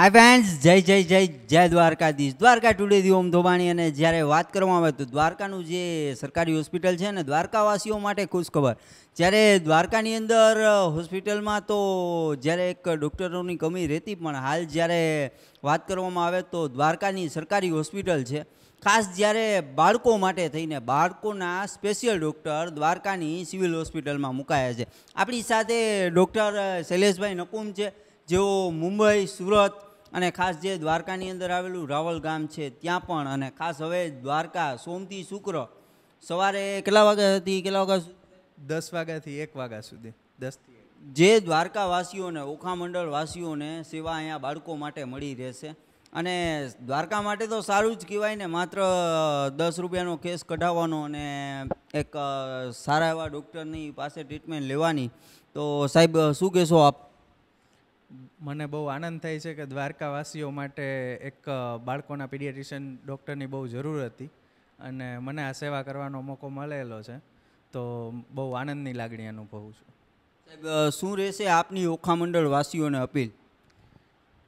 hi friends જય જય જય જય દ્વારકાધીશ દ્વારકા ટુડેથી ઓમ ધોબાણી અને જ્યારે વાત કરવામાં આવે તો દ્વારકાનું જે સરકારી હોસ્પિટલ છે ને દ્વારકાવાસીઓ માટે ખુશખબર જ્યારે દ્વારકાની અંદર હોસ્પિટલમાં તો જ્યારે એક ડૉક્ટરોની કમી રહેતી પણ હાલ જ્યારે વાત કરવામાં આવે તો દ્વારકાની સરકારી હોસ્પિટલ છે ખાસ જ્યારે બાળકો માટે થઈને બાળકોના સ્પેશિયલ ડૉક્ટર દ્વારકાની સિવિલ હોસ્પિટલમાં મુકાયા છે આપણી સાથે ડૉક્ટર શૈલેષભાઈ નકુમ છે જેઓ મુંબઈ સુરત અને ખાસ જે દ્વારકાની અંદર આવેલું રાવલ ગામ છે ત્યાં પણ અને ખાસ હવે દ્વારકા સોમથી શુક્ર સવારે કેટલા હતી કેટલા વાગ્યા દસ વાગ્યાથી એક વાગ્યા સુધી દસથી જે દ્વારકાવાસીઓને ઓખા મંડળ વાસીઓને સેવા અહીંયા બાળકો માટે મળી રહેશે અને દ્વારકા માટે તો સારું જ કહેવાય ને માત્ર દસ રૂપિયાનો કેસ કઢાવવાનો અને એક સારા એવા ડૉક્ટરની પાસે ટ્રીટમેન્ટ લેવાની તો સાહેબ શું કહેશો આપ મને બહુ આનંદ થાય છે કે દ્વારકાવાસીઓ માટે એક બાળકોના પીડિયાટ્રિશિયન ડૉક્ટરની બહુ જરૂર હતી અને મને આ સેવા કરવાનો મોકો મળેલો છે તો બહુ આનંદની લાગણી અનુભવું છું સાહેબ શું રહેશે આપની ઓખામંડળ વાસીઓને અપીલ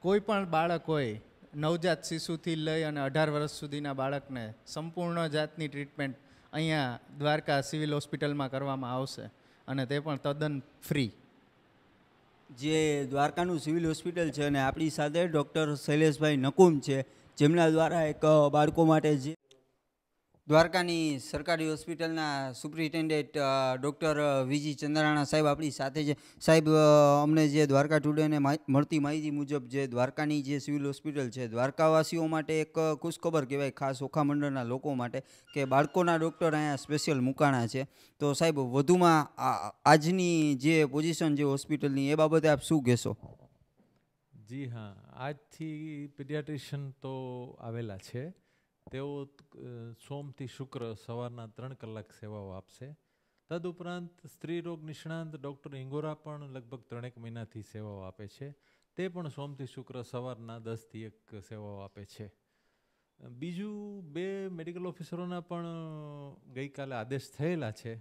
કોઈ પણ બાળક હોય નવજાત શિશુથી લઈ અને અઢાર વર્ષ સુધીના બાળકને સંપૂર્ણ જાતની ટ્રીટમેન્ટ અહીંયા દ્વારકા સિવિલ હોસ્પિટલમાં કરવામાં આવશે અને તે પણ તદ્દન ફ્રી જે દ્વારકાનું સિવિલ હોસ્પિટલ છે અને આપણી સાથે ડૉક્ટર શૈલેષભાઈ નકુમ છે જેમના દ્વારા એક બાળકો માટે જે દ્વારકાની સરકારી હોસ્પિટલના સુપ્રિન્ટેન્ડન્ટ ડૉક્ટર વીજી ચંદ્રાણા સાહેબ આપણી સાથે છે સાહેબ અમને જે દ્વારકા ટુડેને મળતી માહિતી મુજબ જે દ્વારકાની જે સિવિલ હોસ્પિટલ છે દ્વારકાવાસીઓ માટે એક ખુશખબર કહેવાય ખાસ ઓખા મંડળના લોકો માટે કે બાળકોના ડૉક્ટર અહીંયા સ્પેશિયલ મુકાણા છે તો સાહેબ વધુમાં આજની જે પોઝિશન જે હોસ્પિટલની એ બાબતે આપ શું કહેશો જી હા આજથી પીડિયાટ્રિશિયન તો આવેલા છે તેઓ સોમથી શુક્ર સવારના ત્રણ કલાક સેવાઓ આપશે તદુપરાંત સ્ત્રી રોગ નિષ્ણાંત ડૉક્ટર ઇંગોરા પણ લગભગ ત્રણેક મહિનાથી સેવાઓ આપે છે તે પણ સોમથી શુક્ર સવારના દસથી એક સેવાઓ આપે છે બીજું બે મેડિકલ ઓફિસરોના પણ ગઈકાલે આદેશ થયેલા છે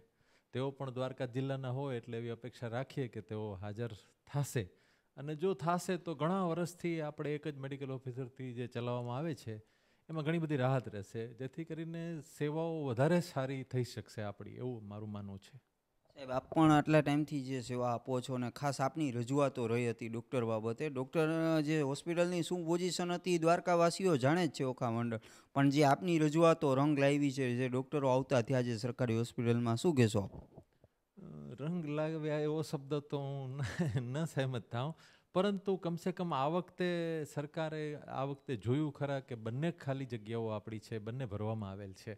તેઓ પણ દ્વારકા જિલ્લાના હોય એટલે એવી અપેક્ષા રાખીએ કે તેઓ હાજર થશે અને જો થશે તો ઘણા વર્ષથી આપણે એક જ મેડિકલ ઓફિસરથી જે ચલાવવામાં આવે છે એમાં ઘણી બધી રાહત રહેશે જેથી કરીને સેવાઓ વધારે સારી થઈ શકશે આપણી એવું મારું માનવું છે સાહેબ આપ પણ આટલા ટાઈમથી જે સેવા આપો છો અને ખાસ આપની રજૂઆતો રહી હતી ડૉક્ટર બાબતે ડૉક્ટર જે હોસ્પિટલની શું પોઝિશન હતી દ્વારકાવાસીઓ જાણે જ છે ઓખા મંડળ પણ જે આપની રજૂઆતો રંગ લાવી છે જે ડૉક્ટરો આવતા ત્યાં જે સરકારી હોસ્પિટલમાં શું કહેશો આપ રંગ લાવ્યા એવો શબ્દ તો હું ન સહેમત થાઉં પરંતુ કમસે કમ આ વખતે સરકારે આ વખતે જોયું ખરા કે બંને ખાલી જગ્યાઓ આપણી છે બંને ભરવામાં આવેલ છે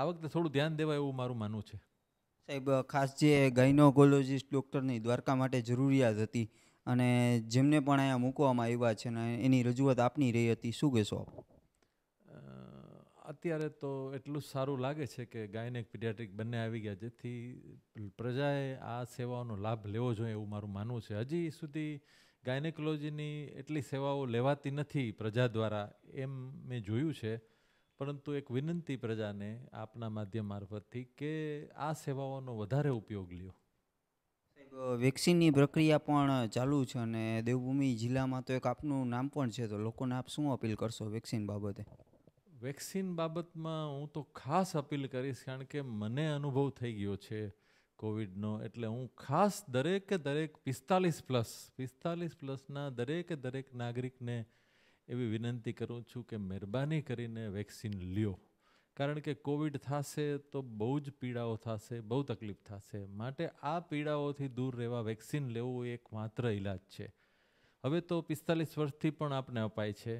આ વખતે થોડું ધ્યાન દેવાય એવું મારું માનવું છે સાહેબ ખાસ જે ગાયનોકોલોજીસ્ટ ડૉક્ટરની દ્વારકા માટે જરૂરિયાત હતી અને જેમને પણ અહીંયા મૂકવામાં આવ્યા છે ને એની રજૂઆત આપની રહી હતી શું કહેશો આપ અત્યારે તો એટલું જ સારું લાગે છે કે ગાયનેક પીડિયાટ્રિક બંને આવી ગયા જેથી પ્રજાએ આ સેવાઓનો લાભ લેવો જોઈએ એવું મારું માનવું છે હજી સુધી ગાયનેકોલોજીની એટલી સેવાઓ લેવાતી નથી પ્રજા દ્વારા એમ મેં જોયું છે પરંતુ એક વિનંતી પ્રજાને આપના માધ્યમ મારફતથી કે આ સેવાઓનો વધારે ઉપયોગ લ્યો વેક્સિનની પ્રક્રિયા પણ ચાલુ છે અને દેવભૂમિ જિલ્લામાં તો એક આપનું નામ પણ છે તો લોકોને આપ શું અપીલ કરશો વેક્સિન બાબતે વેક્સિન બાબતમાં હું તો ખાસ અપીલ કરીશ કારણ કે મને અનુભવ થઈ ગયો છે કોવિડનો એટલે હું ખાસ દરેકે દરેક પિસ્તાલીસ પ્લસ પિસ્તાલીસ પ્લસના દરેકે દરેક નાગરિકને એવી વિનંતી કરું છું કે મહેરબાની કરીને વેક્સિન લ્યો કારણ કે કોવિડ થશે તો બહુ જ પીડાઓ થશે બહુ તકલીફ થશે માટે આ પીડાઓથી દૂર રહેવા વેક્સિન લેવું એક માત્ર ઈલાજ છે હવે તો પિસ્તાલીસ વર્ષથી પણ આપને અપાય છે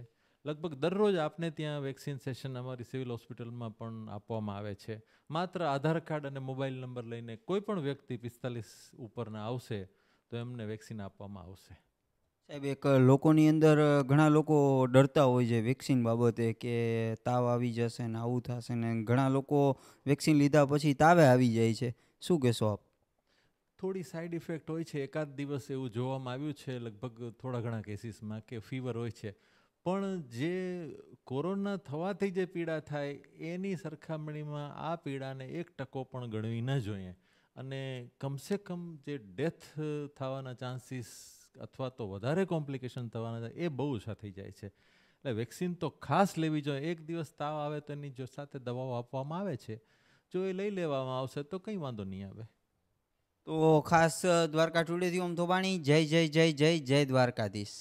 લગભગ દરરોજ આપને ત્યાં વેક્સિન સેશન અમારી સિવિલ હોસ્પિટલમાં પણ આપવામાં આવે છે માત્ર આધાર કાર્ડ અને મોબાઈલ નંબર લઈને કોઈ પણ વ્યક્તિ પિસ્તાલીસ ઉપરના આવશે તો એમને વેક્સિન આપવામાં આવશે સાહેબ એક લોકોની અંદર ઘણા લોકો ડરતા હોય છે વેક્સિન બાબતે કે તાવ આવી જશે ને આવું થશે ને ઘણા લોકો વેક્સિન લીધા પછી તાવે આવી જાય છે શું કહેશો આપ થોડી સાઇડ ઇફેક્ટ હોય છે એકાદ દિવસ એવું જોવામાં આવ્યું છે લગભગ થોડા ઘણા કેસીસમાં કે ફીવર હોય છે પણ જે કોરોના થવાથી જે પીડા થાય એની સરખામણીમાં આ પીડાને એક ટકો પણ ગણવી ન જોઈએ અને કમસે કમ જે ડેથ થવાના ચાન્સીસ અથવા તો વધારે કોમ્પ્લિકેશન થવાના એ બહુ ઓછા થઈ જાય છે એટલે વેક્સિન તો ખાસ લેવી જોઈએ એક દિવસ તાવ આવે તો એની જો સાથે દવાઓ આપવામાં આવે છે જો એ લઈ લેવામાં આવશે તો કંઈ વાંધો નહીં આવે તો ખાસ દ્વારકા ટુડેથી ઓમ થોબાણી જય જય જય જય જય દ્વારકાધીશ